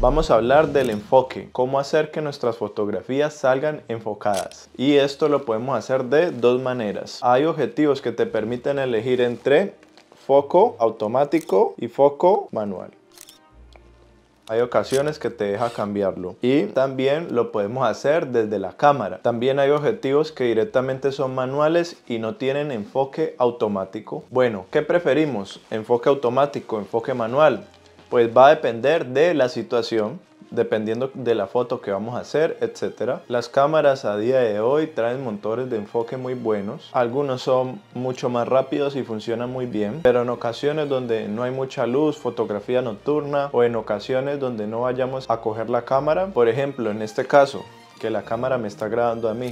Vamos a hablar del enfoque, cómo hacer que nuestras fotografías salgan enfocadas. Y esto lo podemos hacer de dos maneras. Hay objetivos que te permiten elegir entre foco automático y foco manual. Hay ocasiones que te deja cambiarlo y también lo podemos hacer desde la cámara. También hay objetivos que directamente son manuales y no tienen enfoque automático. Bueno, ¿qué preferimos? ¿Enfoque automático, enfoque manual? Pues va a depender de la situación, dependiendo de la foto que vamos a hacer, etcétera. Las cámaras a día de hoy traen motores de enfoque muy buenos. Algunos son mucho más rápidos y funcionan muy bien, pero en ocasiones donde no hay mucha luz, fotografía nocturna o en ocasiones donde no vayamos a coger la cámara, por ejemplo, en este caso, que la cámara me está grabando a mí.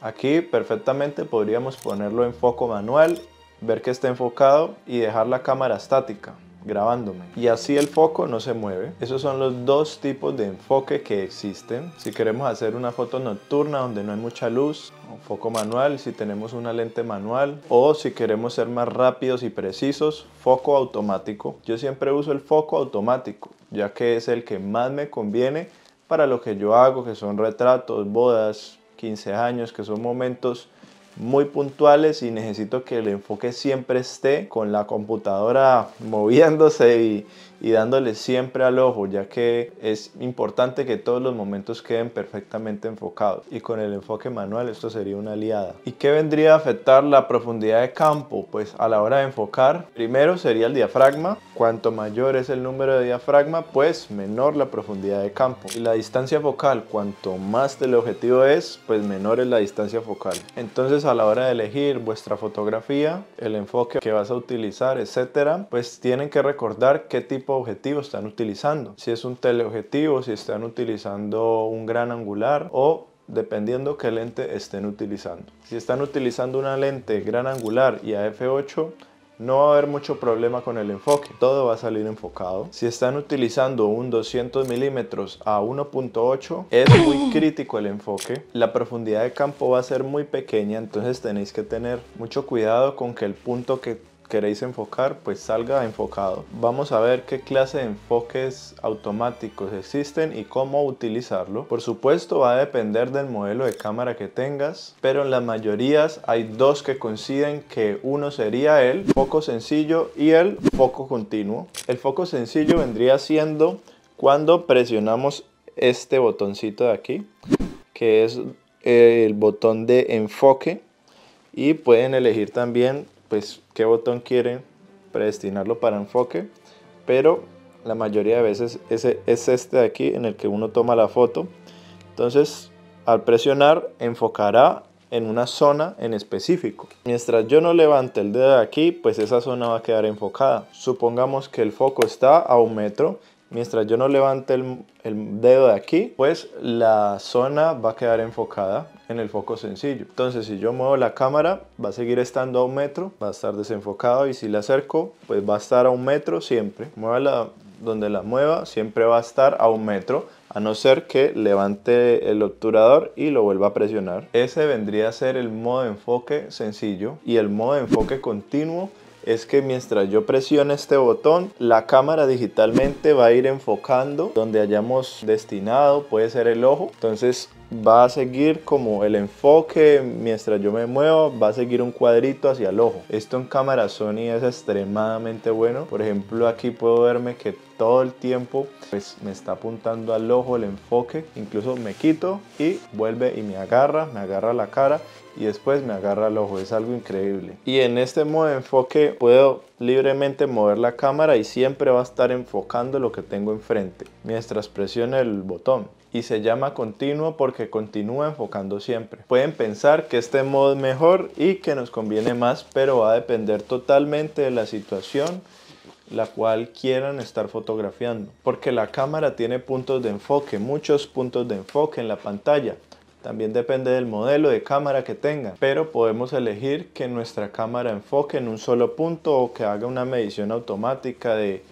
Aquí perfectamente podríamos ponerlo en foco manual, ver que está enfocado y dejar la cámara estática grabándome. Y así el foco no se mueve. Esos son los dos tipos de enfoque que existen. Si queremos hacer una foto nocturna donde no hay mucha luz, un foco manual, si tenemos una lente manual, o si queremos ser más rápidos y precisos, foco automático. Yo siempre uso el foco automático, ya que es el que más me conviene para lo que yo hago, que son retratos, bodas, 15 años, que son momentos muy puntuales y necesito que el enfoque siempre esté con la computadora moviéndose y, y dándole siempre al ojo, ya que es importante que todos los momentos queden perfectamente enfocados. Y con el enfoque manual esto sería una aliada. ¿Y qué vendría a afectar la profundidad de campo? Pues a la hora de enfocar, primero sería el diafragma. Cuanto mayor es el número de diafragma, pues menor la profundidad de campo. Y la distancia focal, cuanto más del objetivo es, pues menor es la distancia focal. Entonces a la hora de elegir vuestra fotografía, el enfoque que vas a utilizar, etcétera, pues tienen que recordar qué tipo objetivo están utilizando. Si es un teleobjetivo, si están utilizando un gran angular o dependiendo qué lente estén utilizando. Si están utilizando una lente gran angular y a f8, no va a haber mucho problema con el enfoque, todo va a salir enfocado. Si están utilizando un 200 milímetros a 1.8, es muy crítico el enfoque. La profundidad de campo va a ser muy pequeña, entonces tenéis que tener mucho cuidado con que el punto que queréis enfocar, pues salga enfocado. Vamos a ver qué clase de enfoques automáticos existen y cómo utilizarlo. Por supuesto va a depender del modelo de cámara que tengas, pero en las mayorías hay dos que coinciden que uno sería el foco sencillo y el foco continuo. El foco sencillo vendría siendo cuando presionamos este botoncito de aquí, que es el botón de enfoque y pueden elegir también pues qué botón quieren predestinarlo para enfoque, pero la mayoría de veces ese, es este de aquí en el que uno toma la foto. Entonces, al presionar, enfocará en una zona en específico. Mientras yo no levante el dedo de aquí, pues esa zona va a quedar enfocada. Supongamos que el foco está a un metro mientras yo no levante el, dedo de aquí, pues la zona va a quedar enfocada en el foco sencillo. Entonces si yo muevo la cámara, va a seguir estando a un metro, va a estar desenfocado y si la acerco, pues va a estar a un metro siempre. Mueva la, donde la mueva, siempre va a estar a un metro, a no ser que levante el obturador y lo vuelva a presionar. Ese vendría a ser el modo de enfoque sencillo y el modo de enfoque continuo es que mientras yo presione este botón, la cámara digitalmente va a ir enfocando donde hayamos destinado, puede ser el ojo. Entonces va a seguir como el enfoque mientras yo me muevo, va a seguir un cuadrito hacia el ojo. Esto en cámara Sony es extremadamente bueno. Por ejemplo, aquí puedo verme que todo el tiempo pues me está apuntando al ojo el enfoque incluso me quito y vuelve y me agarra me agarra la cara y después me agarra el ojo es algo increíble y en este modo de enfoque puedo libremente mover la cámara y siempre va a estar enfocando lo que tengo enfrente mientras presione el botón y se llama continuo porque continúa enfocando siempre. Pueden pensar que este modo es mejor y que nos conviene más, pero va a depender totalmente de la situación la cual quieran estar fotografiando, porque la cámara tiene puntos de enfoque, muchos puntos de enfoque en la pantalla. También depende del modelo de cámara que tengan, pero podemos elegir que nuestra cámara enfoque en un solo punto o que haga una medición automática de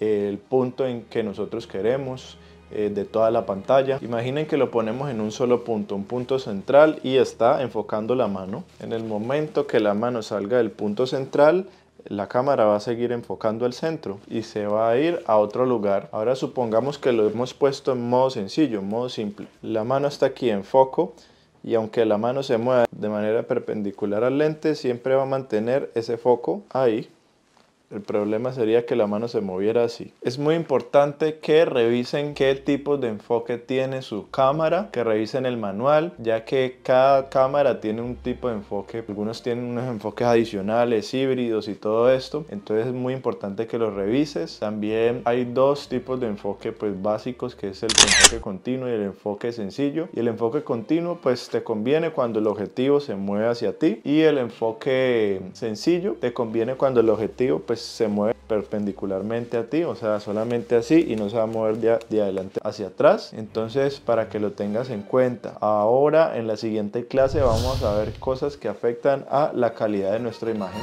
eh, el punto en que nosotros queremos eh, de toda la pantalla. Imaginen que lo ponemos en un solo punto, un punto central y está enfocando la mano. En el momento que la mano salga del punto central, la cámara va a seguir enfocando el centro y se va a ir a otro lugar. Ahora supongamos que lo hemos puesto en modo sencillo, en modo simple. La mano está aquí en foco y aunque la mano se mueva de manera perpendicular al lente, siempre va a mantener ese foco ahí. El problema sería que la mano se moviera así. Es muy importante que revisen qué tipo de enfoque tiene su cámara, que revisen el manual, ya que cada cámara tiene un tipo de enfoque. Algunos tienen unos enfoques adicionales, híbridos y todo esto. Entonces es muy importante que lo revises. También hay dos tipos de enfoque pues básicos, que es el enfoque continuo y el enfoque sencillo. Y el enfoque continuo pues te conviene cuando el objetivo se mueve hacia ti y el enfoque sencillo te conviene cuando el objetivo pues pues, se mueve perpendicularmente a ti, o sea, solamente así y no se va a mover de adelante hacia atrás. Entonces, para que lo tengas en cuenta. Ahora, en la siguiente clase, vamos a ver cosas que afectan a la calidad de nuestra imagen.